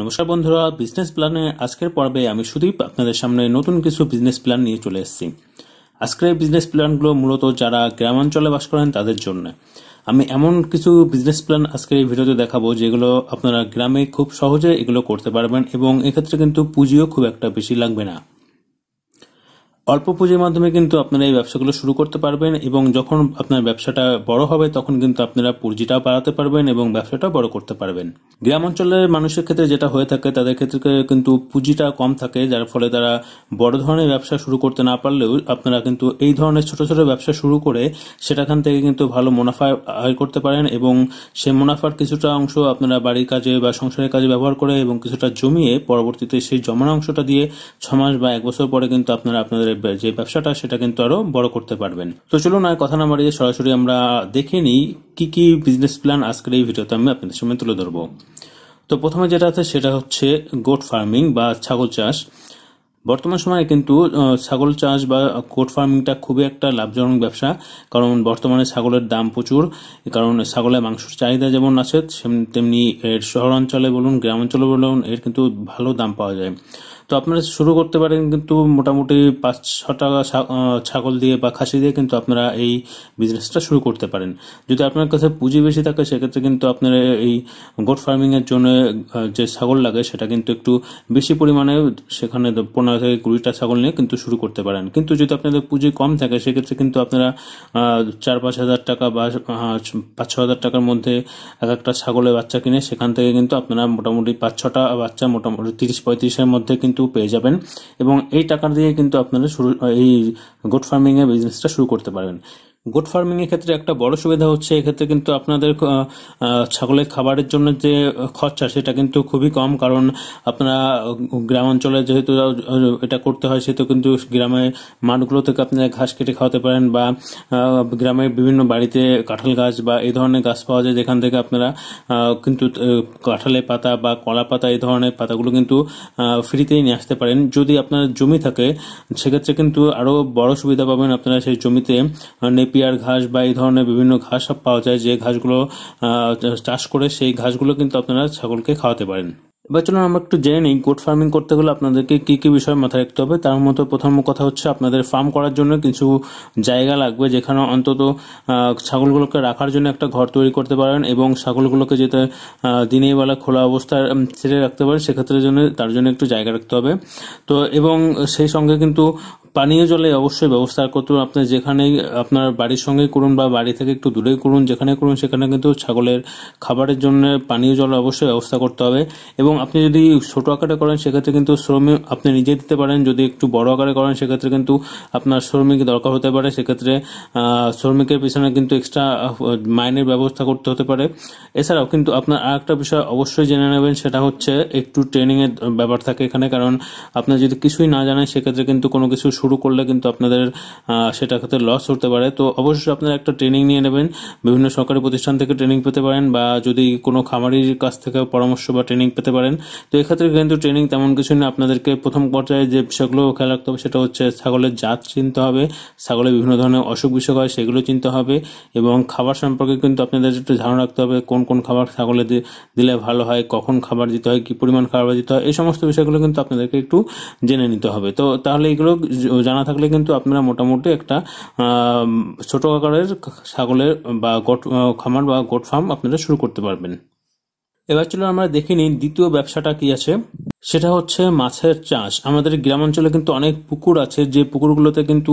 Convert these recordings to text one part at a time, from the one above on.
নমস্কার বন্ধুরা বিজনেস প্ল্যানে আজকের পর্বে আমি সুদীপ আপনাদের সামনে নতুন কিছু বিজনেস প্ল্যান নিয়ে চলে এসেছি আজকের বিজনেস প্ল্যানগুলো মূলত যারা গ্রামাঞ্চলে বাস করেন তাদের জন্য আমি এমন কিছু বিজনেস প্ল্যান আজকের এই ভিডিওতে দেখাবো যেগুলো আপনারা গ্রামে খুব সহজে এগুলো করতে পারবেন এবং এক্ষেত্রে কিন্তু পুঁজিও খুব একটা বেশি লাগবে না অল্প পুঁজির মাধ্যমে কিন্তু আপনারা এই ব্যবসাগুলো শুরু করতে পারবেন এবং যখন আপনার ব্যবসাটা বড় হবে তখন কিন্তু আপনারা পুঁজিটাও বাড়াতে পারবেন এবং ব্যবসাটাও বড় করতে পারবেন গ্রাম অঞ্চলের মানুষের ক্ষেত্রে যেটা হয়ে থাকে তাদের ক্ষেত্রে কিন্তু পুঁজিটা কম থাকে যার ফলে তারা বড় ধরনের ব্যবসা শুরু করতে না পারলেও আপনারা কিন্তু এই ধরনের ছোট ছোট ব্যবসা শুরু করে সেটাখান থেকে কিন্তু ভালো মুনাফা আয় করতে পারেন এবং সেই মুনাফার কিছুটা অংশ আপনারা বাড়ির কাজে বা সংসারের কাজে ব্যবহার করে এবং কিছুটা জমিয়ে পরবর্তীতে সেই জমানো অংশটা দিয়ে ছ মাস বা এক বছর পরে কিন্তু আপনারা আপনাদের যে ব্যবসাটা সেটা কিন্তু আরো বড় করতে পারবেন তো চলুন আর কথা না মারিয়ে সরাসরি আমরা দেখে নিই কি কি বিজনেস প্ল্যান আজকের এই ভিডিওতে আমি আপনাদের সামনে তুলে ধরবো তো প্রথমে যেটা আছে সেটা হচ্ছে গোট ফার্মিং বা ছাগল চাষ বর্তমান সময়ে কিন্তু ছাগল চাষ বা কোট ফার্মিংটা খুবই একটা লাভজনক ব্যবসা কারণ বর্তমানে ছাগলের দাম প্রচুর কারণ ছাগলের মাংসের চাহিদা যেমন আছে তেমনি এর শহরাঞ্চলে বলুন গ্রামাঞ্চলে বলুন এর কিন্তু ভালো দাম পাওয়া যায় তো আপনারা শুরু করতে পারেন কিন্তু মোটামুটি পাঁচ ছ টাকা ছাগল দিয়ে বা খাসি দিয়ে কিন্তু আপনারা এই বিজনেসটা শুরু করতে পারেন যদি আপনার কাছে পুঁজি বেশি থাকে সেক্ষেত্রে কিন্তু আপনারা এই গোট ফার্মিংয়ের জন্য যে ছাগল লাগে সেটা কিন্তু একটু বেশি পরিমাণে সেখানে পনেরো থেকে কুড়িটা ছাগল নিয়ে কিন্তু শুরু করতে পারেন কিন্তু যদি আপনাদের পুঁজি কম থাকে সেক্ষেত্রে কিন্তু আপনারা চার পাঁচ হাজার টাকা বা পাঁচ ছ হাজার টাকার মধ্যে এক একটা ছাগলের বাচ্চা কিনে সেখান থেকে কিন্তু আপনারা মোটামুটি পাঁচ ছটা বাচ্চা মোটামুটি তিরিশ পঁয়ত্রিশের মধ্যে কিন্তু কিন্তু পেয়ে যাবেন এবং এই টাকা দিয়ে কিন্তু আপনারা শুরু এই গোট ফার্মিংয়ের বিজনেসটা শুরু করতে পারবেন গোট ফার্মিং এর ক্ষেত্রে একটা বড় সুবিধা হচ্ছে এক্ষেত্রে কিন্তু আপনাদের ছাগলের খাবারের জন্য যে খরচা সেটা কিন্তু খুবই কম কারণ আপনারা গ্রাম অঞ্চলে যেহেতু এটা করতে হয় সেহেতু কিন্তু গ্রামে মাঠগুলো থেকে আপনারা ঘাস কেটে খাওয়াতে পারেন বা গ্রামের বিভিন্ন বাড়িতে কাঁঠাল গাছ বা এই ধরনের গাছ পাওয়া যায় যেখান থেকে আপনারা কিন্তু কাঁঠালের পাতা বা কলা পাতা এই ধরনের পাতাগুলো কিন্তু ফ্রিতেই নিয়ে আসতে পারেন যদি আপনার জমি থাকে সেক্ষেত্রে কিন্তু আরও বড় সুবিধা পাবেন আপনারা সেই জমিতে নেপি পিয়ার ঘাস বা এই ধরনের বিভিন্ন ঘাস পাওয়া যায় যে ঘাসগুলো চাষ করে সেই ঘাসগুলো কিন্তু আপনারা ছাগলকে খাওয়াতে পারেন এবার চলুন আমরা একটু জেনে নিই গোট ফার্মিং করতে গেলে আপনাদেরকে কি কি বিষয় মাথায় রাখতে হবে তার মধ্যে প্রথম কথা হচ্ছে আপনাদের ফার্ম করার জন্য কিছু জায়গা লাগবে যেখানে অন্তত ছাগলগুলোকে রাখার জন্য একটা ঘর তৈরি করতে পারেন এবং ছাগলগুলোকে যেতে দিনের বেলা খোলা অবস্থায় ছেড়ে রাখতে পারেন সেক্ষেত্রে জন্য তার জন্য একটু জায়গা রাখতে হবে তো এবং সেই সঙ্গে কিন্তু পানীয় জলে অবশ্যই ব্যবস্থা করতে হবে আপনার যেখানে আপনার বাড়ির সঙ্গে করুন বা বাড়ি থেকে একটু দূরে করুন যেখানে করুন সেখানে কিন্তু ছাগলের খাবারের জন্য পানীয় জল অবশ্যই ব্যবস্থা করতে হবে এবং আপনি যদি ছোটো আকারে করেন সেক্ষেত্রে কিন্তু শ্রমিক আপনি নিজে দিতে পারেন যদি একটু বড় আকারে করেন সেক্ষেত্রে কিন্তু আপনার শ্রমিক দরকার হতে পারে সেক্ষেত্রে শ্রমিকের পিছনে কিন্তু এক্সট্রা মাইনের ব্যবস্থা করতে হতে পারে এছাড়াও কিন্তু আপনার আর একটা বিষয় অবশ্যই জেনে নেবেন সেটা হচ্ছে একটু ট্রেনিংয়ের ব্যাপার থাকে এখানে কারণ আপনার যদি কিছুই না জানেন সেক্ষেত্রে কিন্তু কোনো কিছু শুরু করলে কিন্তু আপনাদের সেটা ক্ষেত্রে লস হতে পারে তো অবশ্যই আপনারা একটা ট্রেনিং নিয়ে নেবেন বিভিন্ন সরকারি প্রতিষ্ঠান থেকে ট্রেনিং পেতে পারেন বা যদি কোনো খামারির কাছ থেকে পরামর্শ বা ট্রেনিং পেতে পারেন তো এক্ষেত্রে কিন্তু ট্রেনিং তেমন কিছু নেই আপনাদেরকে প্রথম পর্যায়ে যে বিষয়গুলো খেয়াল রাখতে হবে সেটা হচ্ছে ছাগলের জাত চিনতে হবে ছাগলের বিভিন্ন ধরনের অসুখ বিসুখ হয় সেগুলো চিনতে হবে এবং খাবার সম্পর্কে কিন্তু আপনাদের একটু ধারণা রাখতে হবে কোন কোন খাবার ছাগলে দিলে ভালো হয় কখন খাবার দিতে হয় কি পরিমাণ খাবার দিতে হয় এই সমস্ত বিষয়গুলো কিন্তু আপনাদেরকে একটু জেনে নিতে হবে তো তাহলে এগুলো জানা থাকলে কিন্তু আপনারা মোটামুটি একটা ছোট আকারের ছাগলের বা গট খামার বা গোট ফার্ম আপনারা শুরু করতে পারবেন এবার চলুন আমরা দেখে নিন দ্বিতীয় ব্যবসাটা কি আছে সেটা হচ্ছে মাছের চাষ আমাদের গ্রামাঞ্চলে কিন্তু অনেক পুকুর আছে যে পুকুরগুলোতে কিন্তু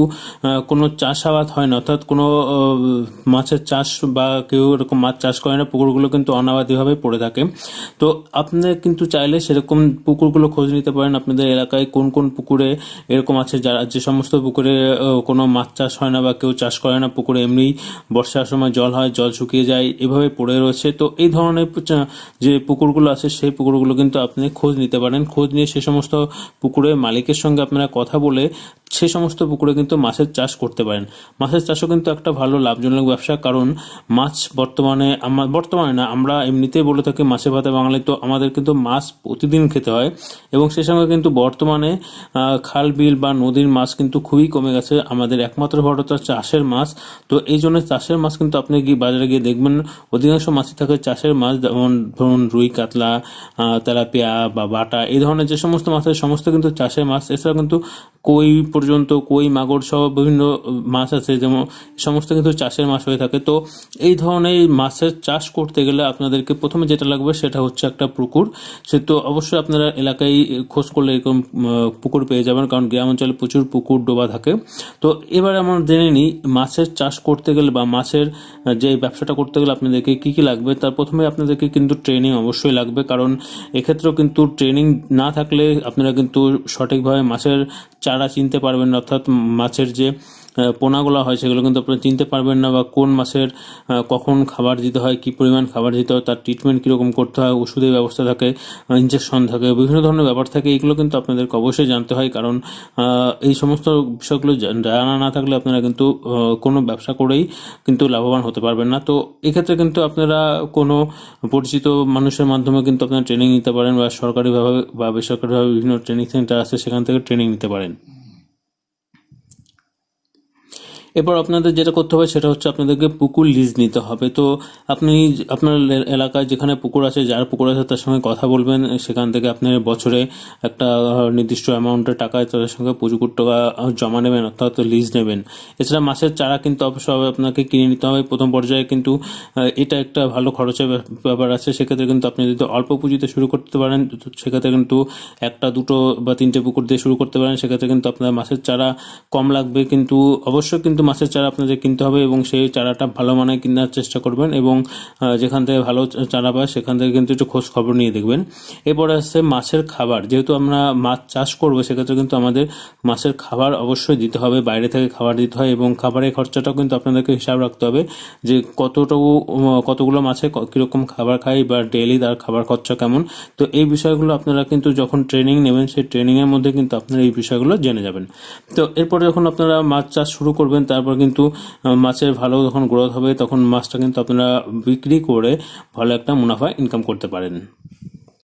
কোনো চাষাবাদ হয় না অর্থাৎ কোনো মাছের চাষ বা কেউ এরকম মাছ চাষ করে না পুকুরগুলো কিন্তু অনাবাদিভাবে পড়ে থাকে তো আপনি কিন্তু চাইলে সেরকম পুকুরগুলো খোঁজ নিতে পারেন আপনাদের এলাকায় কোন কোন পুকুরে এরকম আছে যারা যে সমস্ত পুকুরে কোনো মাছ চাষ হয় না বা কেউ চাষ করে না পুকুরে এমনি বর্ষার সময় জল হয় জল শুকিয়ে যায় এভাবে পড়ে রয়েছে তো এই ধরনের যে পুকুরগুলো আছে সেই পুকুরগুলো কিন্তু আপনি খোঁজ নিতে পারেন খোঁজ নিয়ে সে সমস্ত পুকুরের মালিকের সঙ্গে আপনারা কথা বলে সে সমস্ত পুকুরে কিন্তু মাছের চাষ করতে পারেন মাছের চাষও কিন্তু একটা ভালো লাভজনক ব্যবসা কারণ মাছ বর্তমানে বর্তমানে না আমরা এমনিতেই বলে থাকি মাছে ভাতে বাঙালি তো আমাদের কিন্তু মাছ প্রতিদিন খেতে হয় এবং সে সঙ্গে কিন্তু বর্তমানে খাল বিল বা নদীর মাছ কিন্তু খুবই কমে গেছে আমাদের একমাত্র ভারত চাষের মাছ তো এই জন্য চাষের মাছ কিন্তু আপনি গিয়ে বাজারে গিয়ে দেখবেন অধিকাংশ মাছই থাকে চাষের মাছ যেমন ধরুন রুই কাতলা তেলাপিয়া বা বাটা এই ধরনের যে সমস্ত মাছ সমস্ত কিন্তু চাষের মাছ এছাড়া কিন্তু কই পর্যন্ত কই মাগর সহ বিভিন্ন মাছ আছে যেমন সমস্ত কিন্তু চাষের মাছ হয়ে থাকে তো এই ধরনের মাছের চাষ করতে গেলে আপনাদেরকে প্রথমে যেটা লাগবে সেটা হচ্ছে একটা পুকুর সে তো অবশ্যই আপনারা এলাকায় খোঁজ করলে এরকম পুকুর পেয়ে যাবেন কারণ গ্রাম অঞ্চলে প্রচুর পুকুর ডোবা থাকে তো এবার আমরা জেনে নিই মাছের চাষ করতে গেলে বা মাছের যে ব্যবসাটা করতে গেলে আপনাদেরকে কি কি লাগবে তার প্রথমে আপনাদেরকে কিন্তু ট্রেনিং অবশ্যই লাগবে কারণ এক্ষেত্রেও কিন্তু ট্রেনিং না থাকলে আপনারা কিন্তু সঠিকভাবে মাছের চারা চিনতে পারেন পারবেন না অর্থাৎ মাছের যে পোনাগুলো হয় সেগুলো কিন্তু আপনারা চিনতে পারবেন না বা কোন মাছের কখন খাবার দিতে হয় কি পরিমাণ খাবার দিতে হয় তার ট্রিটমেন্ট কীরকম করতে হয় ওষুধের ব্যবস্থা থাকে ইঞ্জেকশন থাকে বিভিন্ন ধরনের ব্যাপার থাকে এগুলো কিন্তু আপনাদেরকে অবশ্যই জানতে হয় কারণ এই সমস্ত বিষয়গুলো জানা না থাকলে আপনারা কিন্তু কোনো ব্যবসা করেই কিন্তু লাভবান হতে পারবেন না তো এক্ষেত্রে কিন্তু আপনারা কোনো পরিচিত মানুষের মাধ্যমে কিন্তু আপনারা ট্রেনিং নিতে পারেন বা সরকারিভাবে বা বেসরকারিভাবে বিভিন্ন ট্রেনিং সেন্টার আছে সেখান থেকে ট্রেনিং নিতে পারেন এবার আপনাদের যেটা করতে হবে সেটা হচ্ছে আপনাদেরকে পুকুর লিজ নিতে হবে তো আপনি আপনার এলাকায় যেখানে পুকুর আছে যার পুকুর আছে তার সঙ্গে কথা বলবেন সেখান থেকে আপনি বছরে একটা নির্দিষ্ট অ্যামাউন্টের টাকা তাদের সঙ্গে পুকুর টাকা জমা নেবেন অর্থাৎ লিজ নেবেন এছাড়া মাছের চারা কিন্তু অবশ্যই আপনাকে কিনে নিতে হবে প্রথম পর্যায়ে কিন্তু এটা একটা ভালো খরচের ব্যাপার আছে সেক্ষেত্রে কিন্তু আপনি যদি অল্প পুঁজিতে শুরু করতে পারেন সেক্ষেত্রে কিন্তু একটা দুটো বা তিনটে পুকুর দিয়ে শুরু করতে পারেন সেক্ষেত্রে কিন্তু আপনার মাছের চারা কম লাগবে কিন্তু অবশ্যই কিন্তু মাছের চারা আপনাদের কিনতে হবে এবং সেই চারাটা ভালো মানের কেনার চেষ্টা করবেন এবং যেখান থেকে ভালো চারা পায় সেখান থেকে কিন্তু একটু খোঁজ খবর নিয়ে দেখবেন এরপরে আসছে মাছের খাবার যেহেতু আমরা মাছ চাষ করবো সেক্ষেত্রে কিন্তু আমাদের মাছের খাবার অবশ্যই দিতে হবে বাইরে থেকে খাবার দিতে হয় এবং খাবারের খরচাটাও কিন্তু আপনাদেরকে হিসাব রাখতে হবে যে কতটুকু কতগুলো মাছে কীরকম খাবার খাই বা ডেলি তার খাবার খরচা কেমন তো এই বিষয়গুলো আপনারা কিন্তু যখন ট্রেনিং নেবেন সেই ট্রেনিংয়ের মধ্যে কিন্তু আপনারা এই বিষয়গুলো জেনে যাবেন তো এরপরে যখন আপনারা মাছ চাষ শুরু করবেন তারপর কিন্তু মাছের ভালো যখন গ্রোথ হবে তখন মাছটা কিন্তু আপনারা বিক্রি করে ভালো একটা মুনাফা ইনকাম করতে পারেন